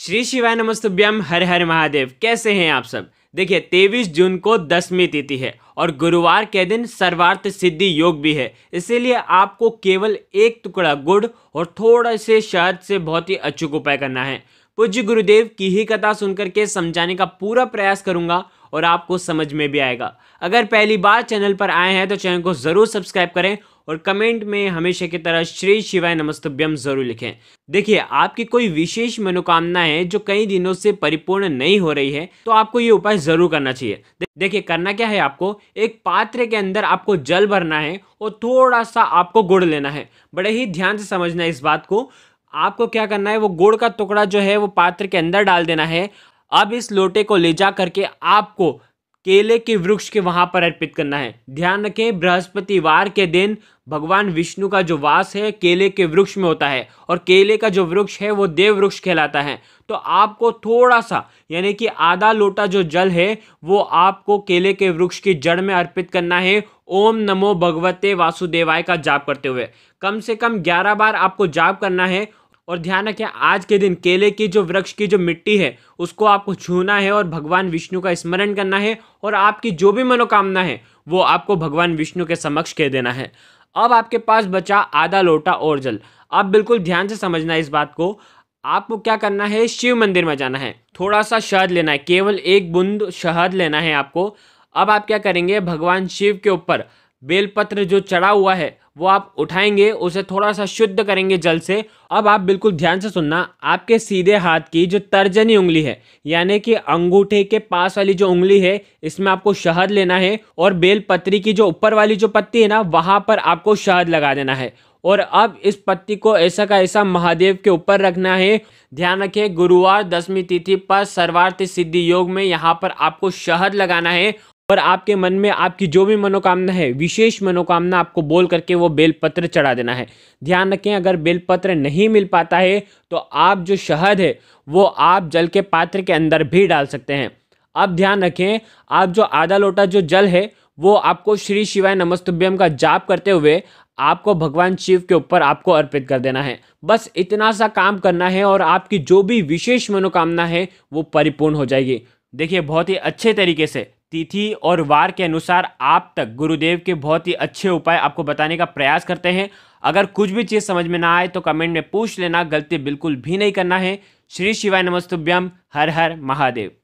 श्री शिवाय नमस्तुभ्यम हर हर महादेव कैसे हैं आप सब देखिए तेईस जून को दसवीं तिथि है और गुरुवार के दिन सर्वार्थ सिद्धि योग भी है इसीलिए आपको केवल एक टुकड़ा गुड़ और थोड़ा से शहद से बहुत ही अचूक उपाय करना है पूज्य गुरुदेव की ही कथा सुनकर के समझाने का पूरा प्रयास करूंगा और आपको समझ में भी आएगा अगर पहली बार चैनल पर आए हैं तो चैनल को ज़रूर सब्सक्राइब करें और कमेंट में हमेशा की तरह श्री शिवाय नमस्तभ्यम जरूर लिखें देखिए आपकी कोई विशेष मनोकामना है जो कई दिनों से परिपूर्ण नहीं हो रही है तो आपको ये उपाय ज़रूर करना चाहिए देखिए करना क्या है आपको एक पात्र के अंदर आपको जल भरना है और थोड़ा सा आपको गुड़ लेना है बड़े ही ध्यान से समझना है इस बात को आपको क्या करना है वो गुड़ का टुकड़ा जो है वो पात्र के अंदर डाल देना है अब इस लोटे को ले जा करके आपको केले के वृक्ष के वहां पर अर्पित करना है ध्यान रखें बृहस्पतिवार के दिन भगवान विष्णु का जो वास है केले के वृक्ष में होता है और केले का जो वृक्ष है वो देव वृक्ष कहलाता है तो आपको थोड़ा सा यानी कि आधा लोटा जो जल है वो आपको केले के वृक्ष की जड़ में अर्पित करना है ओम नमो भगवते वासुदेवाय का जाप करते हुए कम से कम 11 बार आपको जाप करना है और ध्यान रखें आज के दिन केले की जो वृक्ष की जो मिट्टी है उसको आपको छूना है और भगवान विष्णु का स्मरण करना है और आपकी जो भी मनोकामना है वो आपको भगवान विष्णु के समक्ष कह देना है अब आपके पास बचा आधा लोटा और जल अब बिल्कुल ध्यान से समझना इस बात को आपको क्या करना है शिव मंदिर में जाना है थोड़ा सा शहद लेना है केवल एक बूंद शहद लेना है आपको अब आप क्या करेंगे भगवान शिव के ऊपर बेलपत्र जो चढ़ा हुआ है वो आप उठाएंगे उसे थोड़ा सा शुद्ध करेंगे जल से अब आप बिल्कुल ध्यान से सुनना आपके सीधे हाथ की जो तर्जनी उंगली है यानी कि अंगूठे के पास वाली जो उंगली है इसमें आपको शहद लेना है और बेलपत्री की जो ऊपर वाली जो पत्ती है ना वहाँ पर आपको शहद लगा देना है और अब इस पत्ती को ऐसा का ऐसा महादेव के ऊपर रखना है ध्यान रखें गुरुवार दसवीं तिथि पर सर्वार्थ सिद्धि योग में यहाँ पर आपको शहद लगाना है और आपके मन में आपकी जो भी मनोकामना है विशेष मनोकामना आपको बोल करके वो बेलपत्र चढ़ा देना है ध्यान रखें अगर बेलपत्र नहीं मिल पाता है तो आप जो शहद है वो आप जल के पात्र के अंदर भी डाल सकते हैं अब ध्यान रखें आप जो आधा लोटा जो जल है वो आपको श्री शिवाय नमस्तुभ्यम का जाप करते हुए आपको भगवान शिव के ऊपर आपको अर्पित कर देना है बस इतना सा काम करना है और आपकी जो भी विशेष मनोकामना है वो परिपूर्ण हो जाएगी देखिए बहुत ही अच्छे तरीके से तिथि और वार के अनुसार आप तक गुरुदेव के बहुत ही अच्छे उपाय आपको बताने का प्रयास करते हैं अगर कुछ भी चीज़ समझ में ना आए तो कमेंट में पूछ लेना गलती बिल्कुल भी नहीं करना है श्री शिवाय नमस्तुभ्यम हर हर महादेव